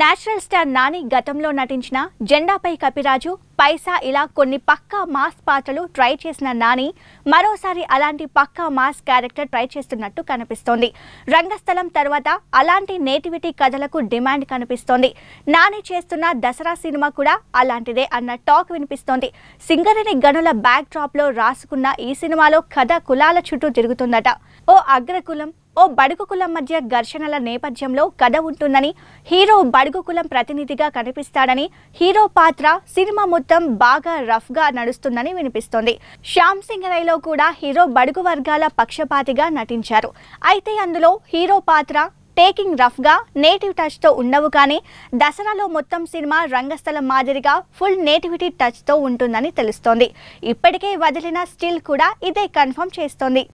national star Nani గతంలో నటించిన జెండాపై కపిరాజు పైసా ఇలా కొన్ని పక్కా మాస్ పాత్రలు ట్రై చేసిన నాని మరోసారి అలాంటి పక్కా మాస్ క్యారెక్టర్ ట్రై చేస్తున్నట్టు కనిపిస్తోంది రంగస్థలం తర్వాత అలాంటి నేటివిటీ కథలకు డిమాండ్ కనిపిస్తోంది నాని చేస్తున్న దసరా సినిమా కూడా అలాంటిదే అన్న టాక్ వినిపిస్తోంది సింగరేణి గనుల బ్యాక్ డ్రాప్ లో రాసుకున్న ఈ సినిమాలో కథ కులాల చుట్టూ తిరుగుతుందట ఓ అగ్రకులం ఓ బడుగు కులం మధ్య ఘర్షణల నేపథ్యంలో కథ ఉంటుందని హీరో బడుగు కులం ప్రతినిధిగా కనిపిస్తాడని హీరో పాత్ర సినిమా మొత్తం మొత్తం బాగా రఫ్గా నడుస్తుందని వినిపిస్తోంది శ్యామ్ సింగ్ రైలో కూడా హీరో బడుగు వర్గాల పక్షపాతిగా నటించారు అయితే అందులో హీరో పాత్ర టేకింగ్ రఫ్గా నేటివ్ టచ్తో ఉండవు కానీ దసరాలో మొత్తం సినిమా రంగస్థలం మాదిరిగా ఫుల్ నేటివిటీ టచ్తో ఉంటుందని తెలుస్తోంది ఇప్పటికే వదిలిన స్టిల్ కూడా ఇదే కన్ఫర్మ్ చేస్తోంది